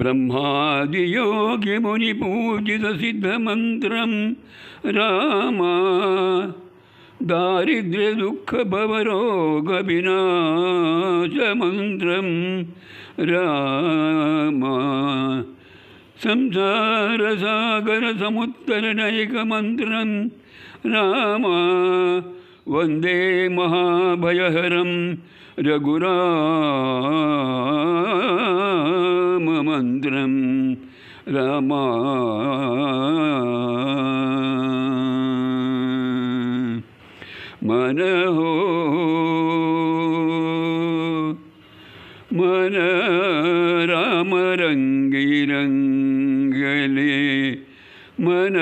ब्रह्मादियोगिमुनिपूजितसिद्धमन्त्रं राम दारिद्र्यदुःखभवरोगविनाशमन्त्रं राम संसारसागरसमुत्तरनैकमन्त्रं रामा वन्दे महाभयहरं रघुरा ராமச்சந்திரம் ராமா மனஹோ மன ராமரங்கிரங்கலே மன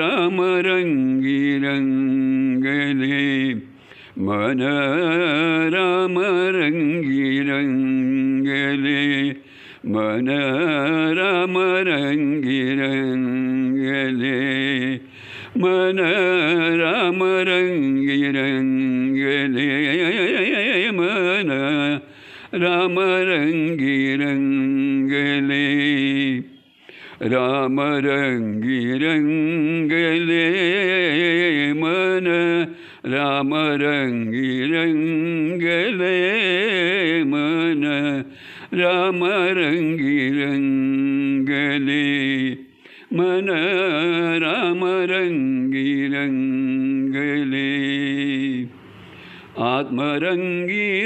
ராமரங்கிரங்கலே மன ராமரங்கிரங்க മനോരമ രംഗിരംഗലേ മനോരമ രംഗിരംഗലേ മന രാമ രംഗിരംഗലേ राम रंगी रंगले मन राम रंगी रंगले मन राम रंगी रंग दे मन राम रंगी रंगी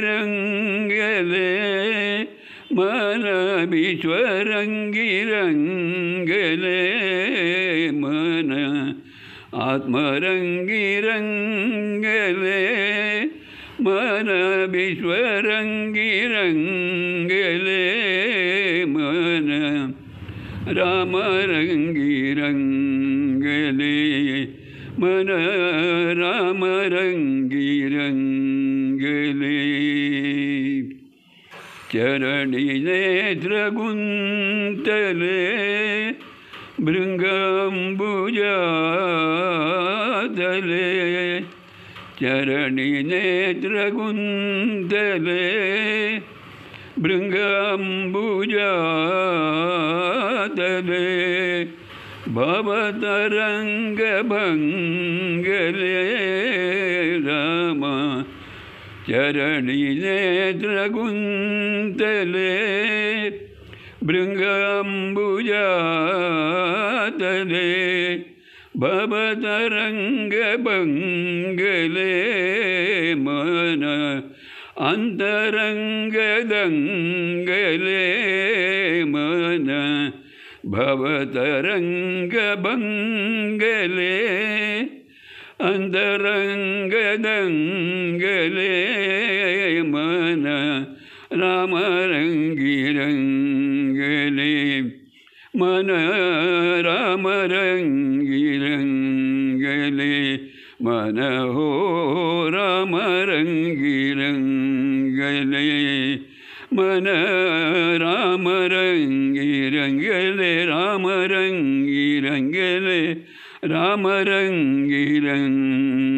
रंग दे मन विश्व रंगी रंगले मन रंग रंगले मन विश्व रंगी रंग രാമരംഗീരംഗലേ മന രാമരംഗീരംഗലേ ചരണി നേത്രകുന്തലേ ഭൃംഗംബുജാതലേ ചരണി നേത്രകുന്തലേ ഭൃംഗംബുജാതലേ ഭവതരംഗഭംഗമ ചരണിനേത്രകുന്തലേ ഭൃംഗംബുജാതലേ ഭവതരംഗഭംഗലേ മന അന്തരംഗ तरङ्गले मन भवतरङ्गभङ्गले अन्तरङ्गदङ्गले मन रामरङ्गिरङ्गले मन रामरङ्गिरङ्गले മനഹോരമരങ്കിരങ്ങളേ மன ராமரங்கிரங்கலே ராமரங்கிரங்கலே ராமரங்கிரங்க